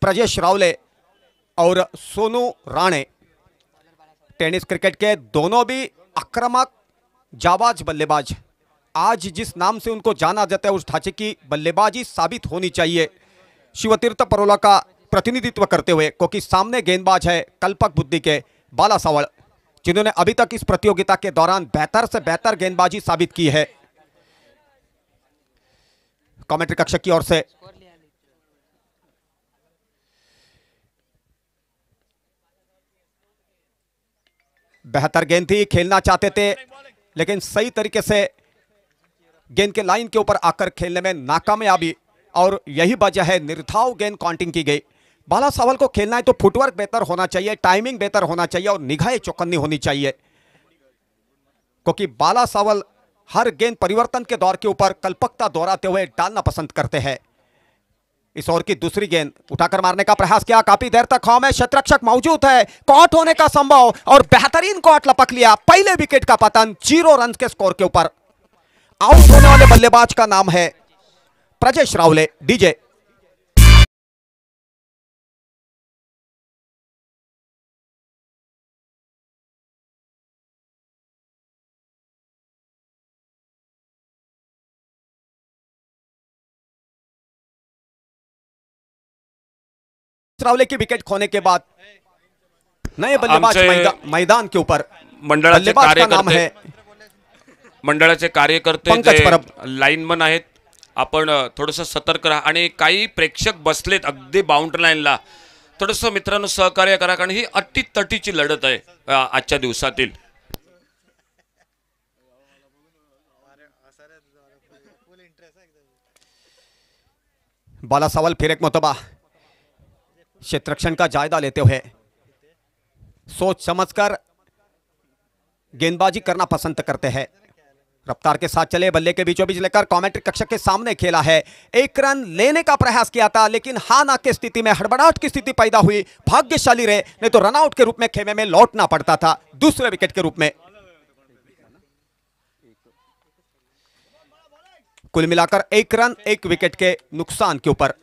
प्रजेश रावले और सोनू राणे टेनिस क्रिकेट के दोनों भी आक्रामक जाबाज बल्लेबाज आज जिस नाम से उनको जाना जाता है उस ढांचे की बल्लेबाजी साबित होनी चाहिए शिवतीर्थ परोला का प्रतिनिधित्व करते हुए क्योंकि सामने गेंदबाज है कल्पक बुद्धि के बाला सावड़ जिन्होंने अभी तक इस प्रतियोगिता के दौरान बेहतर से बेहतर गेंदबाजी साबित की है कमेंट्री कक्ष की ओर से बेहतर गेंद थी खेलना चाहते थे लेकिन सही तरीके से गेंद के लाइन के ऊपर आकर खेलने में नाकामयाबी और यही वजह है निर्धाव गेंद काउंटिंग की गई बाला सावल को खेलना है तो फुटवर्क बेहतर होना चाहिए टाइमिंग बेहतर होना चाहिए और निगाहें चौकन्नी होनी चाहिए क्योंकि बाला सावल हर गेंद परिवर्तन के दौर के ऊपर कल्पकता दोहराते हुए डालना पसंद करते हैं इस ओवर की दूसरी गेंद उठाकर मारने का प्रयास किया काफी देर तक हॉम है शतरक्षक मौजूद है कॉट होने का संभव और बेहतरीन कॉट लपक लिया पहले विकेट का पतन जीरो रन के स्कोर के ऊपर आउट होने वाले बल्लेबाज का नाम है प्रजेश रावले डीजे त्रावले की विकेट खोने के बाद नए बल्लेबाज मैदान के ऊपर मंडळाचे कार्यकर्ते मंडळाचे कार्यकर्ते लाईनमन आहेत आपण थोडस सतर्क राहा आणि काही प्रेक्षक बसलेत अगदी बाउंड्री लाईनला थोडस मित्रांनो सहकार्य करा कारण ही अट्टी तटीची लढत आहे आजच्या दिवसातील बालासावल फिरेक मतबा क्षेत्रक्षण का जायजा लेते हुए सोच समझकर गेंदबाजी करना पसंद करते हैं रफ्तार के साथ चले बल्ले के बीचों बीच लेकर कॉमेंट्री कक्षक के सामने खेला है एक रन लेने का प्रयास किया था लेकिन हा ना की स्थिति में हड़बड़ाहट की स्थिति पैदा हुई भाग्यशाली रहे नहीं तो रनआउट के रूप में खेमे में लौटना पड़ता था दूसरे विकेट के रूप में कुल मिलाकर एक रन एक विकेट के नुकसान के ऊपर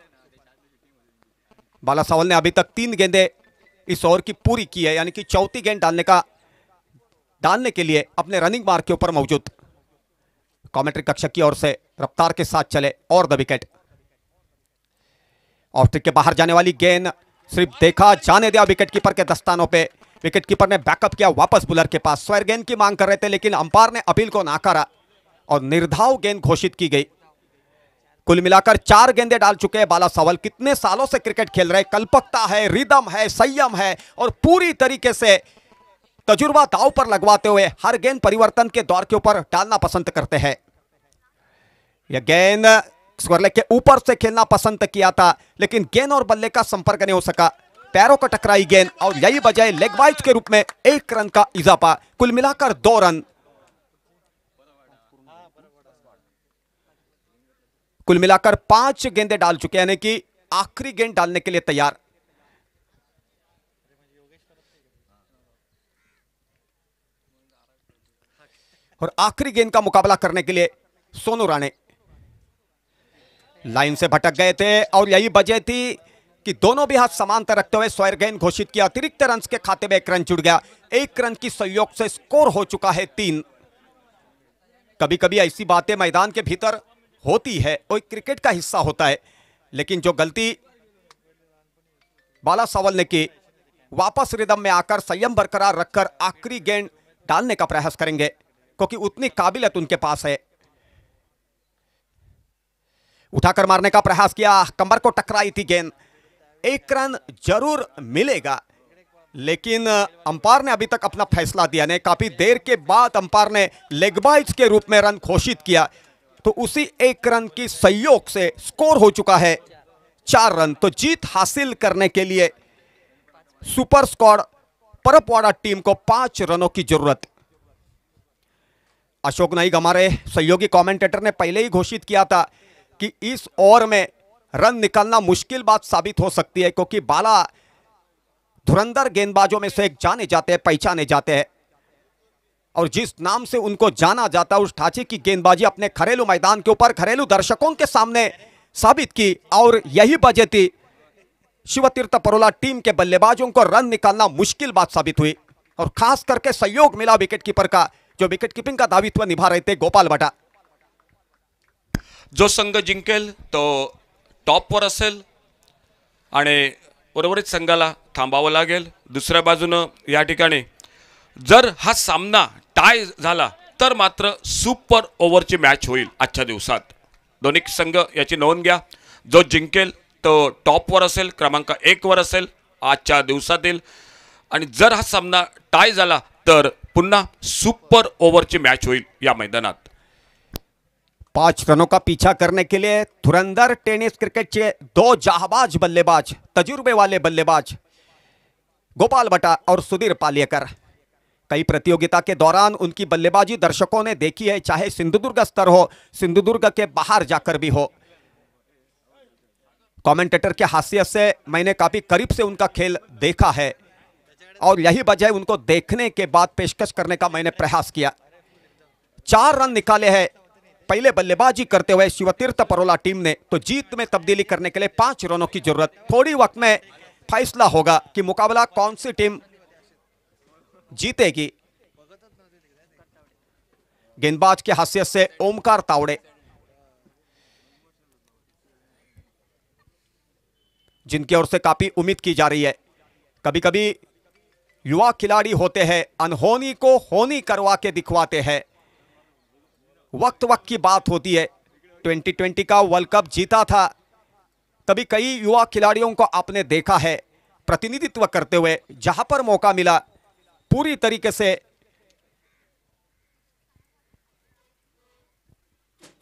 बाला सावल ने अभी तक तीन गेंदे इस ओवर की पूरी की है यानी कि चौथी गेंद डालने का डालने के लिए अपने रनिंग मार्ग के ऊपर मौजूद कॉमेंट्री कक्षक की ओर से रफ्तार के साथ चले और द विकेट ऑफ के बाहर जाने वाली गेंद सिर्फ देखा जाने दिया विकेट कीपर के दस्तानों पे विकेट कीपर ने बैकअप किया वापस बुलर के पास स्वयर गेंद की मांग कर रहे थे लेकिन अंपायर ने अपील को नाकारा और निर्धाव गेंद घोषित की गई कुल मिलाकर चार गेंदे डाल चुके हैं बाला सावल कितने सालों से क्रिकेट खेल रहे कल्पकता है रिदम है संयम है और पूरी तरीके से तजुर्बा दाव पर लगवाते हुए हर गेंद परिवर्तन के दौर के ऊपर डालना पसंद करते हैं यह गेंद स्क्वायर के ऊपर से खेलना पसंद किया था लेकिन गेंद और बल्ले का संपर्क नहीं हो सका पैरों का टकराई गेंद और यही बजाय लेग वाइज के रूप में एक रन का इजाफा कुल मिलाकर दो रन कुल मिलाकर पांच गेंदे डाल चुके यानी कि आखिरी गेंद डालने के लिए तैयार और आखिरी गेंद का मुकाबला करने के लिए सोनू राणे लाइन से भटक गए थे और यही वजह थी कि दोनों भी हाथ समांतर रखते हुए स्वयर गेंद घोषित किया अतिरिक्त रन के खाते में एक रन जुड़ गया एक रन की सहयोग से स्कोर हो चुका है तीन कभी कभी ऐसी बातें मैदान के भीतर होती है वो क्रिकेट का हिस्सा होता है लेकिन जो गलती बाला सावल ने की वापस रिदम में आकर संयम बरकरार रखकर आखिरी गेंद डालने का प्रयास करेंगे क्योंकि उतनी काबिलियत उनके पास है उठाकर मारने का प्रयास किया कंबर को टकराई थी गेंद एक रन जरूर मिलेगा लेकिन अंपायर ने अभी तक अपना फैसला दिया नहीं काफी देर के बाद अंपायर ने लेग बाइज के रूप में रन घोषित किया तो उसी एक रन की सहयोग से स्कोर हो चुका है चार रन तो जीत हासिल करने के लिए सुपर स्कॉड परपवाड़ा टीम को पांच रनों की जरूरत अशोक नाइक हमारे सहयोगी कमेंटेटर ने पहले ही घोषित किया था कि इस ओवर में रन निकालना मुश्किल बात साबित हो सकती है क्योंकि बाला धुरंधर गेंदबाजों में से एक जाने जाते हैं पहचाने जाते हैं और जिस नाम से उनको जाना जाता उस ठाचे की गेंदबाजी अपने घरेलू मैदान के ऊपर घरेलू दर्शकों के सामने साबित की और यही वजह थी शिवतीर्थ परोला टीम के बल्लेबाजों को रन निकालना मुश्किल बात साबित हुई और खास करके सहयोग मिला विकेट कीपर का जो विकेट कीपिंग का दावित्व निभा रहे थे गोपाल भटा जो संघ जिंकेल तो टॉप टॉपवर असेल आणि उर्वरित संघाला थांबावं लागेल दुसऱ्या बाजूनं या ठिकाणी जर हा सामना टाय झाला तर मात्र सुपर ओव्हरची मॅच होईल आजच्या दिवसात दोन्ही संघ याची नोंद घ्या जो जिंकेल तो टॉपवर असेल क्रमांक एकवर असेल आजच्या दिवसातील आणि जर हा सामना टाय झाला तर पुन्हा सुपर ओव्हरची मॅच होईल या मैदानात पाच रनों का पीछा करने के लिए धुरंधर टेनिस क्रिकेट दो जहाबाज बल्लेबाज तजुर्बे वाले बल्लेबाज गोपाल बटा और सुधीर पालियकर कई प्रतियोगिता के दौरान उनकी बल्लेबाजी दर्शकों ने देखी है चाहे सिंधुदुर्ग स्तर हो सिंधुदुर्ग के बाहर जाकर भी हो कमेंटेटर के हासियत से मैंने काफ़ी करीब से उनका खेल देखा है और यही वजह उनको देखने के बाद पेशकश करने का मैंने प्रयास किया चार रन निकाले हैं पहले बल्लेबाजी करते हुए शिवतीर्थ परोला टीम ने तो जीत में तब्दीली करने के लिए पांच रनों की जरूरत थोड़ी वक्त में फैसला होगा कि मुकाबला कौन सी टीम जीतेगी गेंदबाज के हासियत से ओमकार तावड़े जिनकी ओर से काफी उम्मीद की जा रही है कभी कभी युवा खिलाड़ी होते हैं अनहोनी को होनी करवा के दिखवाते हैं वक्त वक्त की बात होती है 2020 का वर्ल्ड कप जीता था तभी कई युवा खिलाड़ियों को आपने देखा है प्रतिनिधित्व करते हुए जहां पर मौका मिला पूरी तरीके से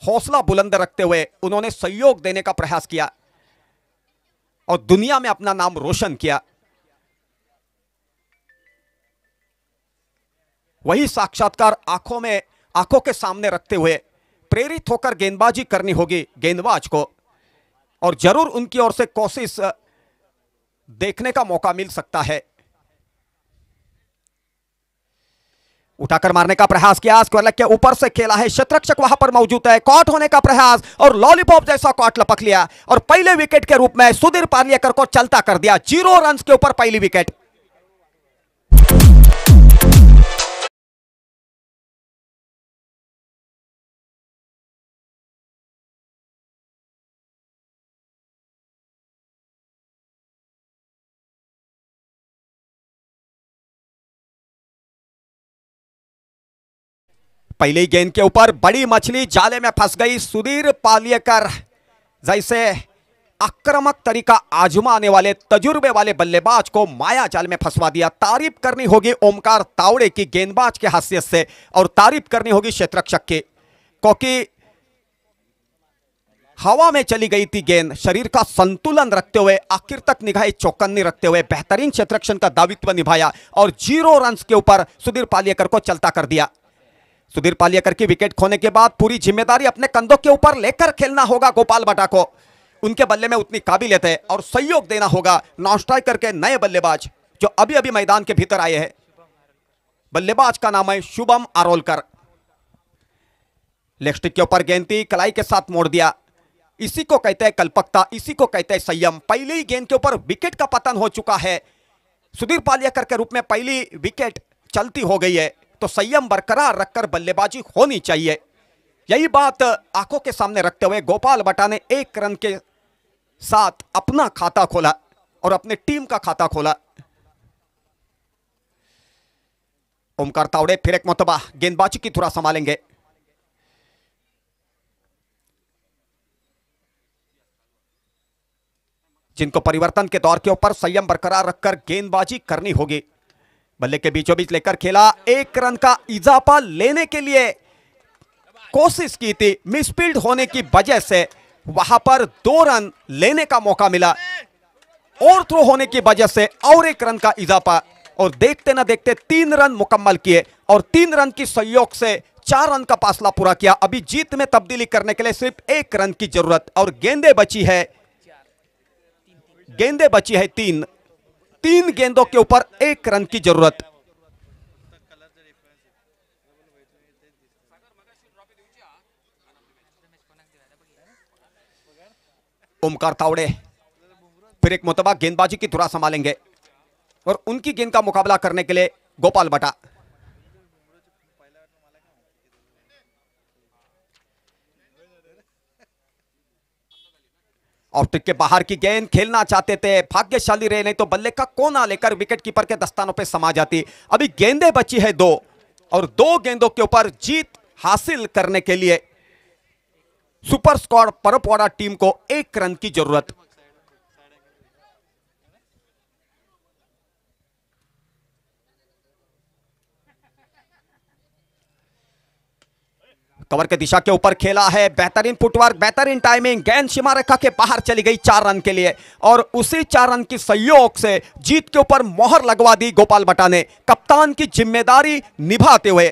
हौसला बुलंद रखते हुए उन्होंने सहयोग देने का प्रयास किया और दुनिया में अपना नाम रोशन किया वही साक्षात्कार आंखों में आंखों के सामने रखते हुए प्रेरित होकर गेंदबाजी करनी होगी गेंदबाज को और जरूर उनकी ओर से कोशिश देखने का मौका मिल सकता है उठाकर मारने का प्रयास किया स्क्वायर लेग के ऊपर से खेला है शत्रक्षक वहां पर मौजूद है कॉट होने का प्रयास और लॉलीपॉप जैसा कॉट लपक लिया और पहले विकेट के रूप में सुधीर पार्लियकर को चलता कर दिया जीरो रन के ऊपर पहली विकेट पहली गेंद के ऊपर बड़ी मछली जाले में फंस गई सुधीर पालियकर जैसे आक्रामक तरीका आजमाने वाले तजुर्बे वाले बल्लेबाज को माया जाल में फंसवा दिया तारीफ करनी होगी ओमकार तावड़े की गेंदबाज के हासियत से और तारीफ करनी होगी क्षेत्र की क्योंकि हवा में चली गई थी गेंद शरीर का संतुलन रखते हुए आखिर तक निगाहें चौकन्नी रखते हुए बेहतरीन क्षेत्रक्षण का दावित्व निभाया और जीरो रन के ऊपर सुधीर पालियकर को चलता कर दिया सुधीर पालियाकर की विकेट खोने के बाद पूरी जिम्मेदारी अपने कंधों के ऊपर लेकर खेलना होगा गोपाल बटा को उनके बल्ले में उतनी काबिलियत है और सहयोग देना होगा नॉन स्ट्राइक करके नए बल्लेबाज जो अभी अभी मैदान के भीतर आए हैं बल्लेबाज का नाम है शुभम आरोलकर लेग के ऊपर गेंदी कलाई के साथ मोड़ दिया इसी को कहते हैं कल्पकता इसी को कहते हैं संयम पहले ही गेंद के ऊपर विकेट का पतन हो चुका है सुधीर पालियाकर के रूप में पहली विकेट चलती हो गई है तो संयम बरकरार रखकर बल्लेबाजी होनी चाहिए यही बात आंखों के सामने रखते हुए गोपाल बटा ने एक रन के साथ अपना खाता खोला और अपने टीम का खाता खोला ओमकार तावड़े फिर एक मतबा गेंदबाजी की थोड़ा संभालेंगे जिनको परिवर्तन के दौर के ऊपर संयम बरकरार रखकर गेंदबाजी करनी होगी बल्ले के बीचों बीच लेकर खेला एक रन का इजाफा लेने के लिए कोशिश की थी मिसफील्ड होने की वजह से वहां पर दो रन लेने का मौका मिला और थ्रो होने की वजह से और एक रन का इजाफा और देखते ना देखते तीन रन मुकम्मल किए और तीन रन की सहयोग से चार रन का फासला पूरा किया अभी जीत में तब्दीली करने के लिए सिर्फ एक रन की जरूरत और गेंदे बची है गेंदे बची है तीन तीन गेंदों के ऊपर एक रन की जरूरत ओमकार तावड़े फिर एक मुतबा गेंदबाजी की धुरा संभालेंगे और उनकी गेंद का मुकाबला करने के लिए गोपाल बटा ऑप्टिक के बाहर की गेंद खेलना चाहते थे भाग्यशाली रहे नहीं तो बल्ले का कोना लेकर विकेट कीपर के दस्तानों पर समा जाती अभी गेंदें बची है दो और दो गेंदों के ऊपर जीत हासिल करने के लिए सुपर स्क्वाड परपवाड़ा टीम को एक रन की जरूरत कवर के दिशा के ऊपर खेला है बेहतरीन फुटवर्क बेहतरीन टाइमिंग गेंद सीमा रेखा के बाहर चली गई चार रन के लिए और उसी चार रन की सहयोग से जीत के ऊपर मोहर लगवा दी गोपाल बटा ने कप्तान की जिम्मेदारी निभाते हुए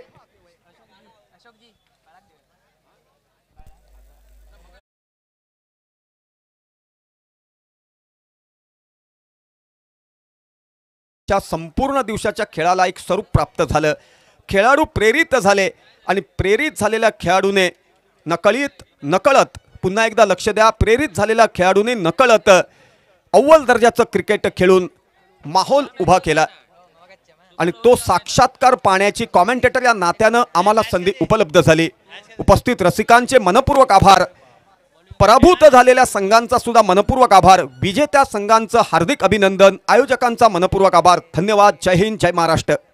संपूर्ण दिवसा खेला एक स्वरूप प्राप्त खेलाड़ू प्रेरित आणि प्रेरित झालेल्या खेळाडूने नकळीत नकळत पुन्हा एकदा लक्ष द्या प्रेरित झालेल्या खेळाडूने नकळत अव्वल दर्जाचं क्रिकेट खेळून माहोल उभा केला आणि तो साक्षात्कार पाण्याची कॉमेंटेटर या नात्यानं आम्हाला संधी उपलब्ध झाली उपस्थित रसिकांचे मनपूर्वक आभार पराभूत झालेल्या संघांचा सुद्धा मनपूर्वक आभार विजेत्या संघांचं हार्दिक अभिनंदन आयोजकांचा मनपूर्वक आभार धन्यवाद जय हिंद जय महाराष्ट्र